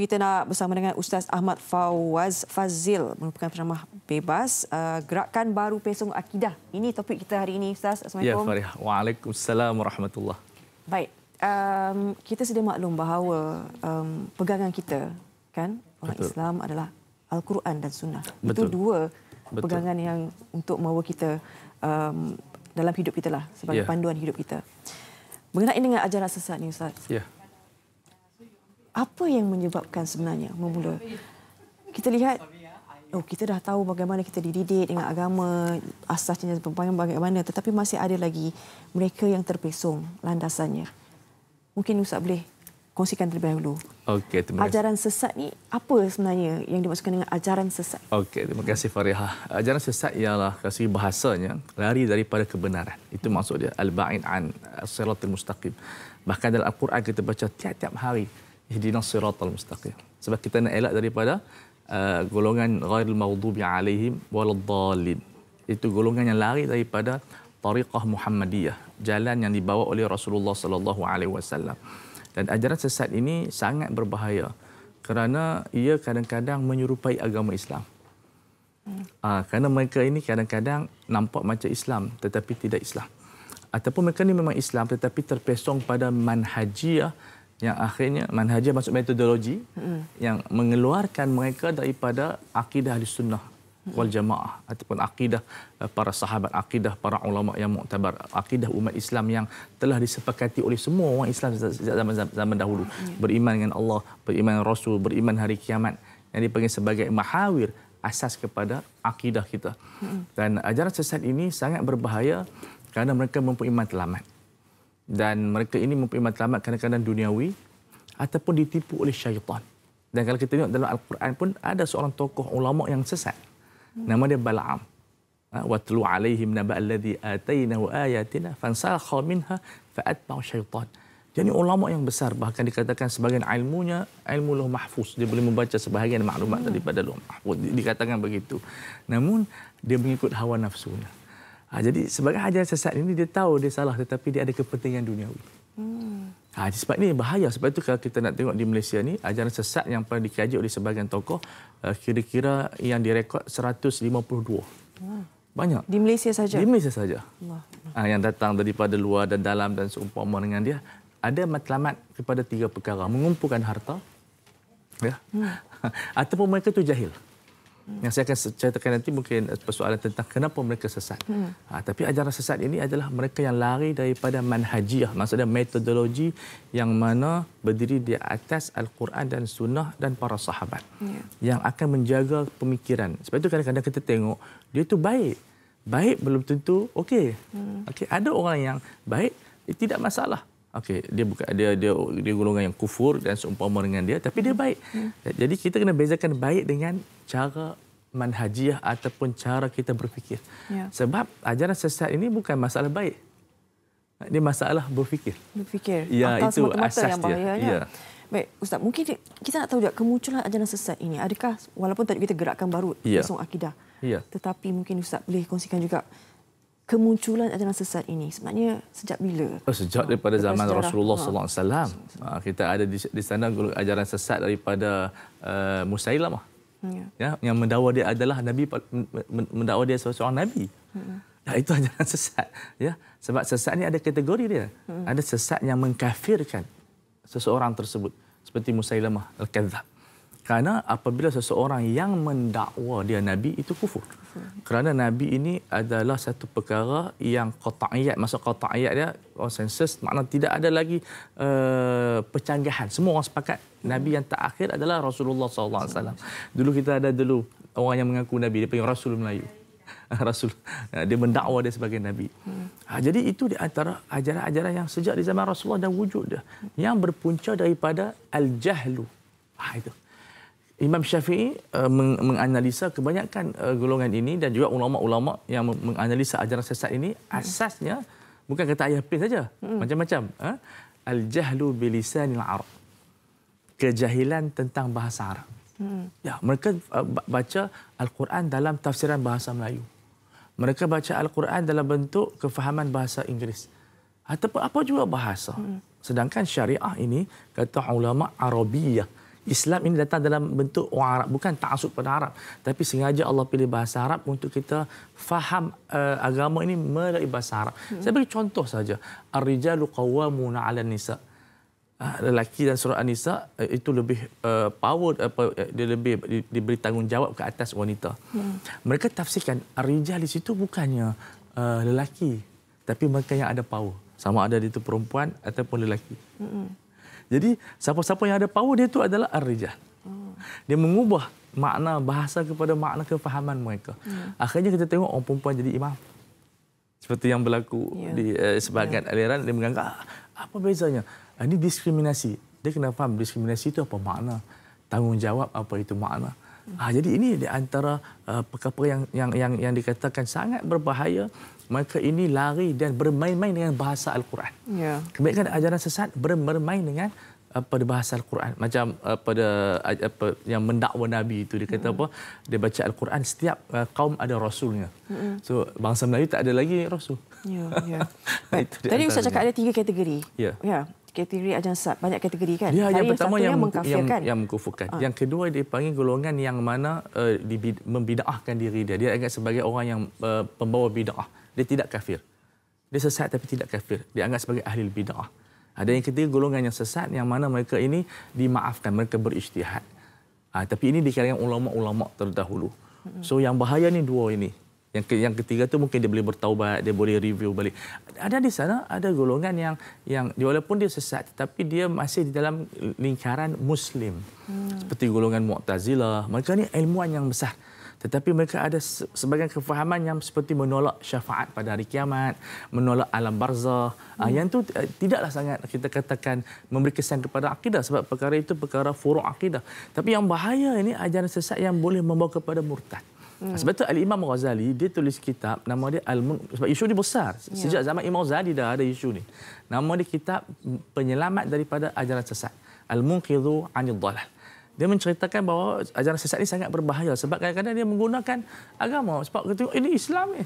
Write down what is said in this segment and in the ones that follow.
kita nak bersama dengan Ustaz Ahmad Fawaz Fazil merupakan penceramah bebas uh, gerakan baru pesong akidah. Ini topik kita hari ini Ustaz. Ya, Assalamualaikum. Ya, Fariha. Waalaikumsalam warahmatullahi. Baik. Um, kita sedia maklum bahawa um, pegangan kita kan orang Betul. Islam adalah Al-Quran dan Sunnah. Betul. Itu dua Betul. pegangan yang untuk membawa kita um, dalam hidup kita lah sebagai yeah. panduan hidup kita. Mengenai dengan ajaran sesat ni Ustaz. Ya. Yeah apa yang menyebabkan sebenarnya memula kita lihat oh kita dah tahu bagaimana kita dididik dengan agama asasnya sebenarnya bagaimana tetapi masih ada lagi mereka yang terpesong landasannya mungkin Ustaz boleh kongsikan terlebih dahulu. Okay, terima kasih. Ajaran sesat ni apa sebenarnya yang dimaksudkan dengan ajaran sesat? Okey, terima kasih Fariha. Ajaran sesat ialah kasih bahasanya lari daripada kebenaran. Itu maksudnya dia al-ba'in an siratal mustaqim. Bahkan dalam Al-Quran kita baca tiap-tiap hari ihdinas siratal mustaqim sebab kita nak elak daripada uh, golongan ghairul maghdubi alaihim waladdallin itu golongan yang lari daripada tariqah muhammadiyah jalan yang dibawa oleh Rasulullah sallallahu alaihi wasallam dan ajaran sesat ini sangat berbahaya kerana ia kadang-kadang menyerupai agama Islam. Ha, kerana mereka ini kadang-kadang nampak macam Islam tetapi tidak Islam. Ataupun mereka ini memang Islam tetapi terpesong pada manhajiah yang akhirnya manhajah masuk metodologi mm. yang mengeluarkan mereka daripada akidah ahli sunnah wal jamaah ataupun akidah eh, para sahabat, akidah para ulama yang muktabar, akidah umat Islam yang telah disepakati oleh semua orang Islam sejak zaman, zaman dahulu. Ya. Beriman dengan Allah, beriman dengan Rasul, beriman hari kiamat yang dipanggil sebagai mahawir asas kepada akidah kita. Hmm. Dan ajaran sesat ini sangat berbahaya kerana mereka mempunyai iman matlamat dan mereka ini mempunyai matlamat kadang-kadang duniawi ataupun ditipu oleh syaitan. Dan kalau kita tengok dalam Al-Quran pun ada seorang tokoh ulama yang sesat. Nama dia Bal'am. Ha, Watlu alaihim naba' alladhi atayna wa ayatina fansalkha minha fa'atba'u syaitan. Jadi ulama yang besar bahkan dikatakan sebagian ilmunya ilmu Allah mahfuz. Dia boleh membaca sebahagian maklumat hmm. daripada Allah mahfuz. Dikatakan begitu. Namun dia mengikut hawa nafsunya. Ha, jadi sebagai hajar sesat ini dia tahu dia salah tetapi dia ada kepentingan duniawi. Hmm. Ha, sebab ini bahaya. Sebab itu kalau kita nak tengok di Malaysia ni ajaran sesat yang pernah dikaji oleh sebagian tokoh eh, kira-kira yang direkod 152. Hmm. Banyak. Di Malaysia saja. Di Malaysia saja. Ha, yang datang daripada luar dan dalam dan seumpama dengan dia ada matlamat kepada tiga perkara mengumpulkan harta ya hmm. ataupun mereka tu jahil hmm. yang saya akan ceritakan nanti mungkin eh, persoalan tentang kenapa mereka sesat. Hmm. Ha, tapi ajaran sesat ini adalah mereka yang lari daripada manhajiah, maksudnya metodologi yang mana berdiri di atas Al-Quran dan Sunnah dan para sahabat. Yeah. Yang akan menjaga pemikiran. Sebab itu kadang-kadang kita tengok, dia itu baik. Baik belum tentu okey. Hmm. Okay, ada orang yang baik, tidak masalah. Okey, dia bukan dia dia dia golongan yang kufur dan seumpama dengan dia tapi dia baik. Ya. Jadi kita kena bezakan baik dengan cara manhajiah ataupun cara kita berfikir. Ya. Sebab ajaran sesat ini bukan masalah baik. ini masalah berfikir. Berfikir. Ya, Atau itu asas dia. Ya. ya. Baik, Ustaz, mungkin kita nak tahu juga kemunculan ajaran sesat ini. Adakah walaupun tadi kita gerakkan baru, ya. kosong akidah. Ya. Tetapi mungkin Ustaz boleh kongsikan juga kemunculan ajaran sesat ini sebenarnya sejak bila oh, sejak daripada zaman sejarah. Rasulullah ha. sallallahu alaihi wasallam ah, kita ada di, di sana ajaran sesat daripada uh, Musailamah hmm, ya. ya yang mendakwa dia adalah nabi mendakwa dia seorang nabi hmm. ya. nah itu ajaran sesat ya sebab sesat ini ada kategori dia ya. ada sesat yang mengkafirkan seseorang tersebut seperti Musailamah al-Kadzdzab kerana apabila seseorang yang mendakwa dia Nabi itu kufur. Kerana Nabi ini adalah satu perkara yang kotak Masa kotak ayat dia, konsensus, makna tidak ada lagi uh, eh, pecanggahan. Semua orang sepakat Nabi yang terakhir adalah Rasulullah SAW. Dulu kita ada dulu orang yang mengaku Nabi, dia panggil Rasul Melayu. Rasul eh, dia mendakwa dia sebagai nabi. Hmm. Ha, jadi itu di antara ajaran-ajaran yang sejak di zaman Rasulullah dan wujud dia yang berpunca daripada al-jahlu. Ha, itu. Imam Syafi'i uh, meng- menganalisa kebanyakan uh, golongan ini dan juga ulama-ulama yang meng- menganalisa ajaran sesat ini hmm. asasnya bukan kata ayah pin saja hmm. macam-macam uh, ha? al jahlu bilisanil arab kejahilan tentang bahasa Arab. Hmm. Ya, mereka uh, baca al-Quran dalam tafsiran bahasa Melayu. Mereka baca al-Quran dalam bentuk kefahaman bahasa Inggeris ataupun apa juga bahasa. Hmm. Sedangkan syariah ini kata ulama Arabiyah Islam ini datang dalam bentuk orang Arab bukan ta'assub pada Arab tapi sengaja Allah pilih bahasa Arab untuk kita faham uh, agama ini melalui bahasa Arab. Hmm. Saya beri contoh saja ar-rijalu qawwamun 'ala nisa ah, lelaki dan surah An-Nisa eh, itu lebih uh, power apa dia lebih diberi tanggungjawab ke atas wanita. Hmm. Mereka tafsirkan ar-rijal di situ bukannya uh, lelaki tapi mereka yang ada power sama ada itu perempuan ataupun lelaki. Hmm. Jadi siapa-siapa yang ada power dia itu adalah ar-rijal. Dia mengubah makna bahasa kepada makna kefahaman mereka. Hmm. Akhirnya kita tengok orang perempuan jadi imam. Seperti yang berlaku yeah. di uh, eh, sebagian yeah. aliran dia menganggap ah, apa bezanya? Ah, ini diskriminasi. Dia kena faham diskriminasi itu apa makna. Tanggungjawab apa itu makna. Ha, jadi ini di antara uh, perkara yang, yang yang yang dikatakan sangat berbahaya maka ini lari dan bermain-main dengan bahasa al-Quran. Ya. Kebaikan ajaran sesat bermain dengan uh, pada bahasa al-Quran macam uh, pada uh, apa yang mendakwa nabi itu dia kata mm-hmm. apa dia baca al-Quran setiap uh, kaum ada rasulnya. Mm-hmm. So bangsa Melayu tak ada lagi rasul. Ya, ya. Tadi Ustaz cakap ada tiga kategori. Ya. Yeah. Yeah kategori ajan sab banyak kategori kan ya, yang pertama yang, yang mengkafirkan yang, yang mengkufurkan ha. Ah. yang kedua dia panggil golongan yang mana uh, eh, dibid- membidaahkan diri dia dia anggap sebagai orang yang uh, pembawa bidaah dia tidak kafir dia sesat tapi tidak kafir dia anggap sebagai ahli bidaah ada yang ketiga golongan yang sesat yang mana mereka ini dimaafkan mereka berijtihad ha, tapi ini dikarenakan ulama-ulama terdahulu so yang bahaya ni dua ini yang ke, yang ketiga tu mungkin dia boleh bertaubat dia boleh review balik ada di sana ada golongan yang yang walaupun dia sesat tetapi dia masih di dalam lingkaran muslim hmm. seperti golongan mu'tazilah mereka ni ilmuan yang besar tetapi mereka ada sebagian kefahaman yang seperti menolak syafaat pada hari kiamat, menolak alam barzah. Ah, hmm. Yang itu eh, tidaklah sangat kita katakan memberi kesan kepada akidah sebab perkara itu perkara furu' akidah. Tapi yang bahaya ini ajaran sesat yang boleh membawa kepada murtad. Hmm. Hmm. Sebab tu Al-Imam Ghazali dia tulis kitab nama dia Al-Mun sebab isu ni besar. Ya. Sejak zaman Imam Ghazali dah ada isu ni. Nama dia kitab penyelamat daripada ajaran sesat. Al-Munqidhu 'anil Dhalal. Dia menceritakan bahawa ajaran sesat ini sangat berbahaya sebab kadang-kadang dia menggunakan agama sebab kata ini Islam ni.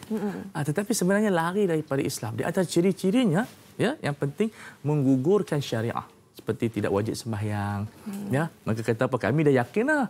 Ha, tetapi sebenarnya lari daripada Islam. Di antara ciri-cirinya ya yang penting menggugurkan syariah seperti tidak wajib sembahyang. Hmm. Ya, maka kata apa kami dah yakinlah.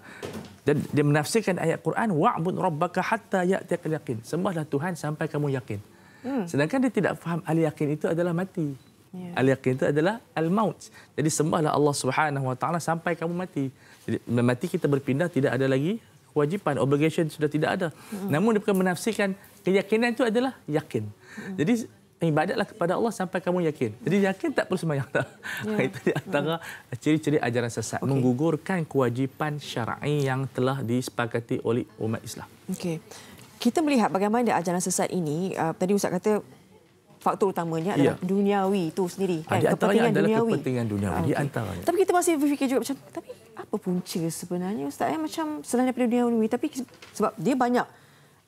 Dan dia menafsirkan ayat Quran wa'bud rabbaka hatta ya'tiyakal yaqin. Sembahlah Tuhan sampai kamu yakin. Hmm. Sedangkan dia tidak faham al yakin itu adalah mati. Yeah. Al yakin itu adalah al maut. Jadi sembahlah Allah Subhanahu wa taala sampai kamu mati. Jadi mati kita berpindah tidak ada lagi kewajipan obligation sudah tidak ada. Hmm. Namun dia bukan menafsirkan keyakinan itu adalah yakin. Hmm. Jadi ibadatlah kepada Allah sampai kamu yakin. Jadi yakin tak perlu sembahyang tak. Yeah. Itu di antara hmm. ciri-ciri ajaran sesat okay. menggugurkan kewajipan syar'i yang telah disepakati oleh umat Islam. Okey. Kita melihat bagaimana ajaran sesat ini uh, tadi ustaz kata faktor utamanya adalah yeah. duniawi itu sendiri kan di kepentingan adalah duniawi. Kepentingan duniawi okay. di ah, antara. Tapi kita masih berfikir juga macam tapi apa punca sebenarnya ustaz eh macam selain daripada duniawi tapi sebab dia banyak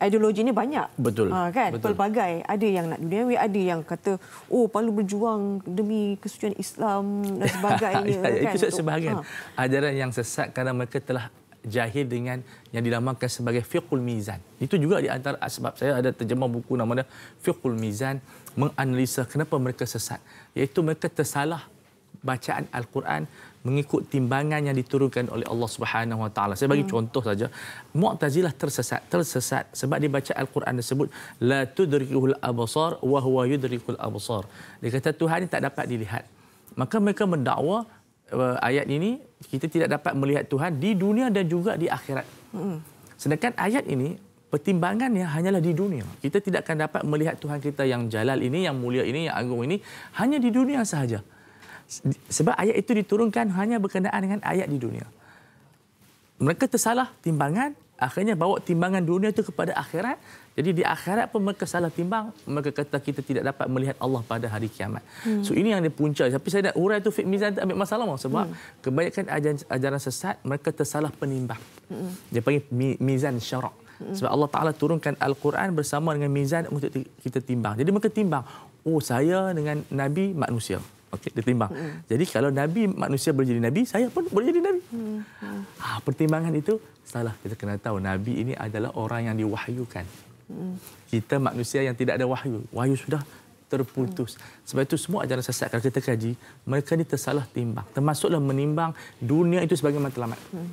ideologi ni banyak. Betul. Ha, kan? Betul. Pelbagai. Ada yang nak duniawi, ada yang kata, oh perlu berjuang demi kesucian Islam dan sebagainya. Ya, ya, kan? Itu sebahagian. Ha. Ajaran yang sesat kerana mereka telah jahil dengan yang dinamakan sebagai fiqhul mizan. Itu juga di antara ah, sebab saya ada terjemah buku namanya fiqhul mizan menganalisa kenapa mereka sesat. Iaitu mereka tersalah bacaan Al-Quran mengikut timbangan yang diturunkan oleh Allah Subhanahu Wa Taala. Saya bagi hmm. contoh saja, Mu'tazilah tersesat, tersesat sebab dibaca Al-Quran tersebut la tudrikul absar wa huwa yudrikul absar. Dia kata Tuhan ini tak dapat dilihat. Maka mereka mendakwa uh, ayat ini kita tidak dapat melihat Tuhan di dunia dan juga di akhirat. Hmm. Sedangkan ayat ini pertimbangannya hanyalah di dunia. Kita tidak akan dapat melihat Tuhan kita yang jalal ini, yang mulia ini, yang agung ini hanya di dunia sahaja. Hmm. Sebab ayat itu diturunkan hanya berkenaan dengan ayat di dunia. Mereka tersalah timbangan, akhirnya bawa timbangan dunia itu kepada akhirat. Jadi di akhirat pun mereka salah timbang, mereka kata kita tidak dapat melihat Allah pada hari kiamat. Hmm. So ini yang dipunca. Tapi saya nak urai itu fit mizan tak ambil masalah mau sebab hmm. kebanyakan ajaran, ajaran sesat mereka tersalah penimbang. Hmm. Dia panggil mizan syarak. Hmm. Sebab Allah Ta'ala turunkan Al-Quran bersama dengan mizan untuk kita timbang. Jadi mereka timbang. Oh saya dengan Nabi manusia sakit dia timbang. Hmm. Jadi kalau nabi manusia boleh jadi nabi, saya pun boleh jadi nabi. Hmm. Ah, pertimbangan itu salah. Kita kena tahu nabi ini adalah orang yang diwahyukan. Hmm. Kita manusia yang tidak ada wahyu. Wahyu sudah terputus. Hmm. Sebab itu semua ajaran sesat kalau kita kaji, mereka ni tersalah timbang. Termasuklah menimbang dunia itu sebagai matlamat. Hmm.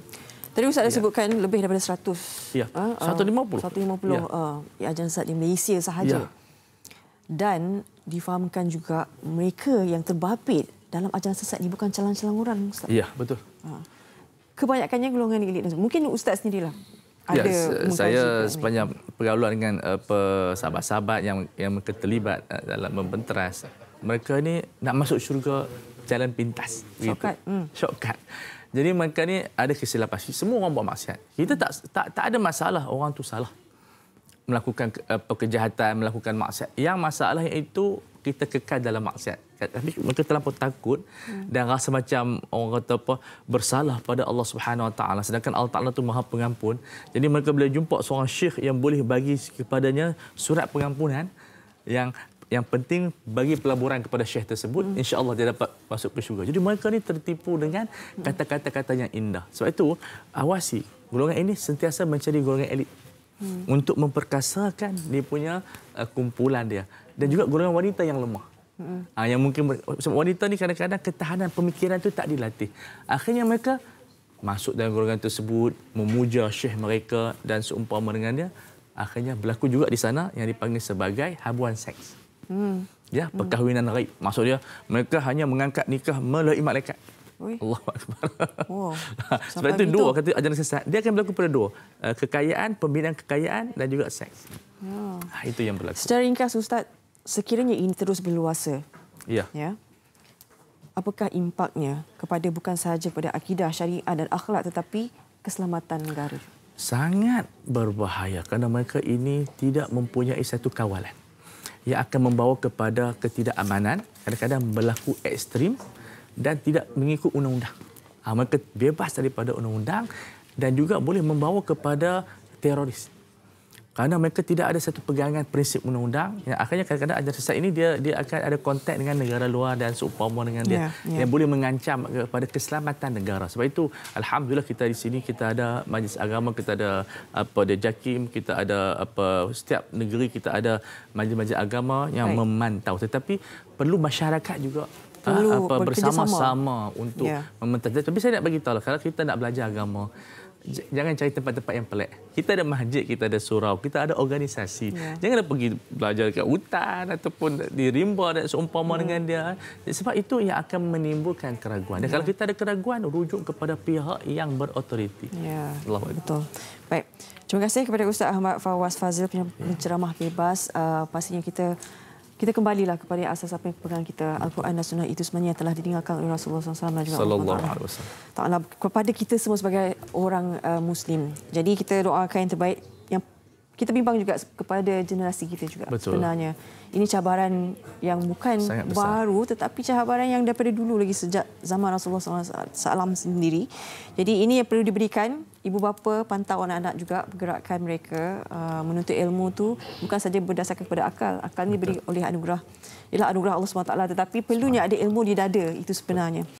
Tadi Ustaz ya. dah sebutkan lebih daripada 100. Ya. Uh, 150. 150 ya. uh, ajaran sesat di Malaysia sahaja. Ya. Dan difahamkan juga mereka yang terbabit dalam ajaran sesat ini bukan calon-calon orang. Ustaz. Ya, betul. Ha. Kebanyakannya golongan elit. Mungkin Ustaz sendirilah. Ya, saya sepanjang ini. pergaulan dengan eh, sahabat-sahabat yang yang terlibat eh, dalam membenteras, mereka ni nak masuk syurga jalan pintas. Shortcut. Hmm. Shortcut. Jadi mereka ni ada kesilapan. Semua orang buat maksiat. Kita tak tak tak ada masalah orang tu salah melakukan apa, eh, kejahatan, melakukan maksiat. Yang masalah itu kita kekal dalam maksiat. Tapi mereka terlalu takut dan rasa macam orang kata apa bersalah pada Allah Subhanahu Wa Taala. Sedangkan Allah Taala tu maha pengampun. Jadi mereka boleh jumpa seorang syekh yang boleh bagi kepadanya surat pengampunan yang yang penting bagi pelaburan kepada syekh tersebut hmm. insyaallah dia dapat masuk ke syurga. Jadi mereka ni tertipu dengan hmm. kata-kata-kata yang indah. Sebab itu awasi golongan ini sentiasa mencari golongan elit hmm. untuk memperkasakan dia punya uh, kumpulan dia dan juga golongan wanita yang lemah hmm. uh, yang mungkin wanita ni kadang-kadang ketahanan pemikiran tu tak dilatih akhirnya mereka masuk dalam golongan tersebut memuja syekh mereka dan seumpama dengan dia akhirnya berlaku juga di sana yang dipanggil sebagai habuan seks hmm. ya perkahwinan hmm. raib maksud dia mereka hanya mengangkat nikah melalui malaikat Allah Akbar. Wow. Sebab itu dua kata ajaran sesat. Dia akan berlaku pada dua. Eh, kekayaan, pembinaan kekayaan dan juga seks. Ya. Ha, itu yang berlaku. Secara ringkas Ustaz, sekiranya ini terus berluasa. Ya. ya apakah impaknya kepada bukan sahaja pada akidah syariah dan akhlak tetapi keselamatan negara? Sangat berbahaya kerana mereka ini tidak mempunyai satu kawalan yang akan membawa kepada ketidakamanan, kadang-kadang berlaku ekstrim, dan tidak mengikut undang-undang. Ha, mereka bebas daripada undang-undang dan juga boleh membawa kepada teroris. Kerana mereka tidak ada satu pegangan prinsip undang-undang yang akhirnya kadang-kadang ajar sesat ini dia dia akan ada kontak dengan negara luar dan seumpama dengan dia yeah, yeah. yang boleh mengancam kepada keselamatan negara. Sebab itu alhamdulillah kita di sini kita ada majlis agama, kita ada apa dia JAKIM, kita ada apa setiap negeri kita ada majlis-majlis agama yang right. memantau. Tetapi perlu masyarakat juga perlu ah, apa, bersama-sama untuk yeah. mementaskan. Tapi saya nak bagi tahu kalau kita nak belajar agama jangan cari tempat-tempat yang pelik. Kita ada masjid, kita ada surau, kita ada organisasi. Yeah. Janganlah pergi belajar dekat hutan ataupun di rimba dan seumpama mm. dengan dia sebab itu yang akan menimbulkan keraguan. Dan yeah. kalau kita ada keraguan rujuk kepada pihak yang berautoriti. Ya. Yeah. Betul. Baik. Terima kasih kepada Ustaz Ahmad Fawaz Fazil yang menceramah bebas. Uh, ah, pastinya kita kita kembalilah kepada asas apa yang pegangan kita Al-Quran dan Sunnah itu sebenarnya telah ditinggalkan oleh Rasulullah SAW juga Sallallahu Alaihi Wasallam. kepada kita semua sebagai orang uh, Muslim. Jadi kita doakan yang terbaik. Yang kita bimbang juga kepada generasi kita juga Betul. sebenarnya. Ini cabaran yang bukan baru tetapi cabaran yang daripada dulu lagi sejak zaman Rasulullah SAW sendiri. Jadi ini yang perlu diberikan ibu bapa pantau anak-anak juga pergerakan mereka uh, menuntut ilmu tu bukan saja berdasarkan kepada akal akal ni beri oleh anugerah ialah anugerah Allah SWT tetapi perlunya ada ilmu di dada itu sebenarnya